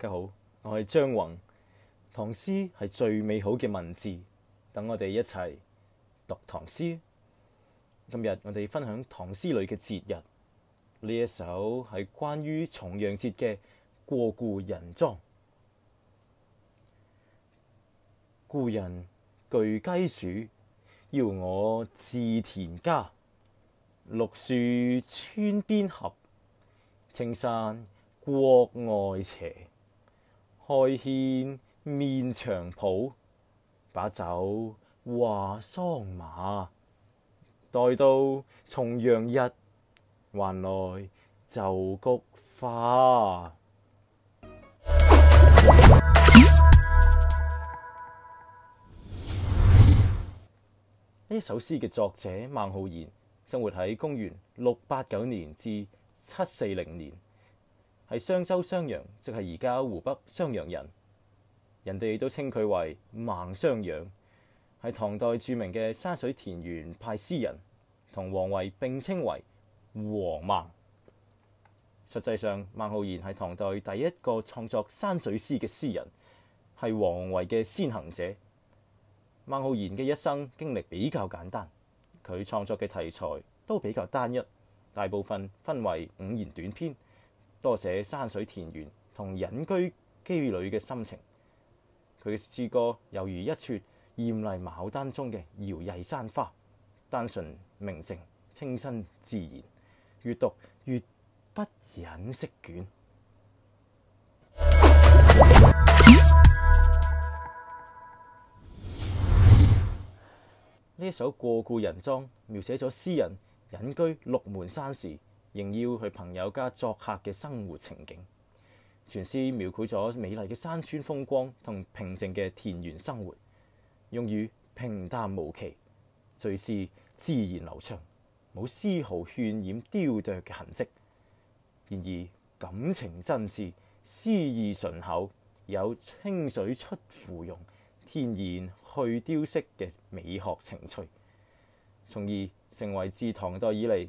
家好，我系张宏。唐诗系最美好嘅文字，等我哋一齐读唐诗。今日我哋分享唐诗里嘅节日呢一首系关于重阳节嘅《过故人庄》。故人具鸡黍，邀我自田家。绿树村边合，青山国外斜。开轩面场袍，把酒话桑麻。待到重阳日，还来就菊花。呢首诗嘅作者孟浩然，生活喺公元六八九年至七四零年。係商州商陽，即係而家湖北商陽人，人哋都稱佢為孟商陽，係唐代著名嘅山水田園派詩人，同王維並稱為王孟。實際上，孟浩然係唐代第一個創作山水詩嘅詩人，係王維嘅先行者。孟浩然嘅一生經歷比較簡單，佢創作嘅題材都比較單一，大部分分為五言短篇。多写山水田园同隐居机女嘅心情，佢嘅诗歌犹如一撮艳丽牡丹中嘅摇曳山花，单纯明净、清新自然，阅读越不忍释卷。呢首《过故人庄》描写咗诗人隐居六门山时。仍要去朋友家作客嘅生活情景，全诗描绘咗美丽嘅山川风光同平静嘅田园生活，用语平淡无奇，叙事自然流畅，冇丝毫渲染雕琢嘅痕迹。然而感情真挚，诗意醇厚，有清水出芙蓉，天然去雕饰嘅美学情趣，从而成为自唐代以嚟。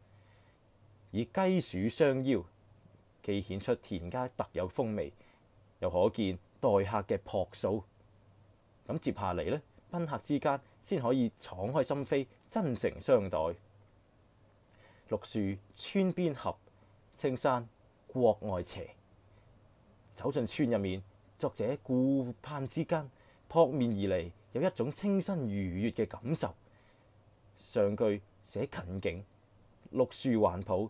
以雞鼠相邀，既顯出田家特有風味，又可見待客嘅樸素。咁接下嚟呢，賓客之間先可以敞開心扉，真誠相待。綠樹村邊合，青山國外斜。走進村入面，作者顧盼之間，撲面而嚟有一種清新愉悅嘅感受。上句寫近景，綠樹環抱。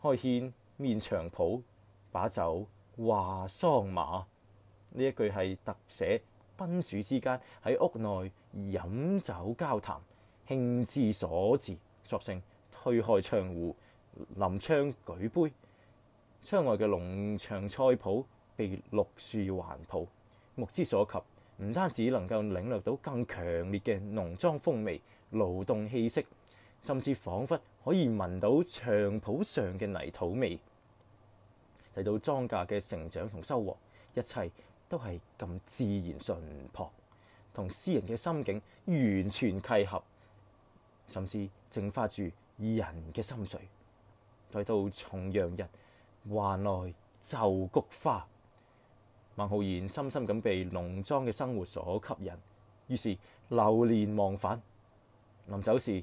开轩面场圃，把酒话桑麻。呢一句係特寫賓主之間喺屋內飲酒交談，兴之所至，索性推開窗户，臨窗舉杯。窗外嘅農場菜谱被綠樹環抱，目之所及，唔單止能夠領略到更強烈嘅農莊風味、勞動氣息。甚至仿佛可以闻到長袍上嘅泥土味，睇到莊稼嘅成長同收穫，一切都係咁自然純朴，同詩人嘅心境完全契合，甚至淨化住人嘅心水。再到重陽日，還來就菊花，孟浩然深深咁被農莊嘅生活所吸引，於是流連忘返。臨走時，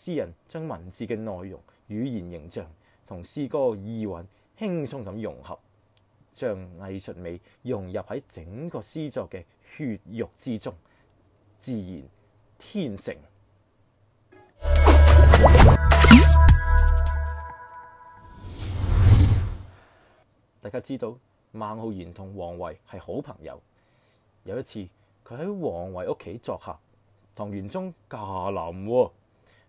诗人将文字嘅内容、语言、形象同诗歌意韻轻松咁融合，将艺术美融入喺整个诗作嘅血肉之中，自然天成。大家知道孟浩然同王维系好朋友，有一次佢喺王维屋企作客，唐玄宗驾临。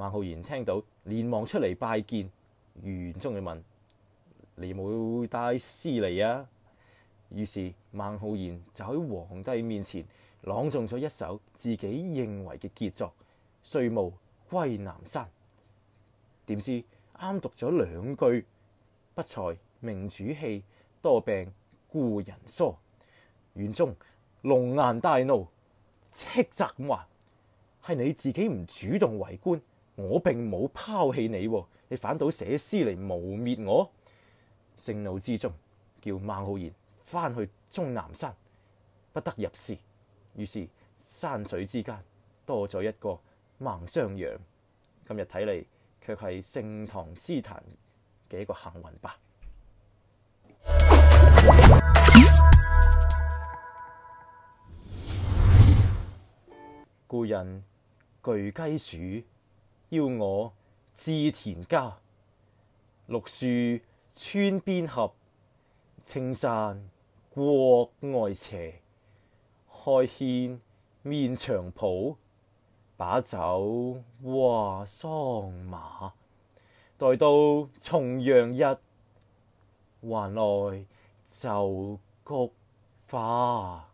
孟浩然聽到，連忙出嚟拜見。元宗就問：你冇帶詩嚟啊？於是孟浩然就喺皇帝面前朗誦咗一首自己認為嘅傑作《歲暮歸南山》。點知啱讀咗兩句，不才明主氣，多病故人疏。元宗龍顏大怒，斥責咁話：係你自己唔主動為官。我並冇拋棄你，你反倒寫詩嚟污蔑我。盛怒之中，叫孟浩然翻去中南山不得入仕。於是山水之間多咗一個孟襄陽。今日睇嚟，卻係盛唐詩壇嘅一個幸運吧。故人巨雞鼠。邀我置田家，绿树村边合，青山郭外斜。开轩面场圃，把酒话桑麻。待到重阳日，还来就菊花。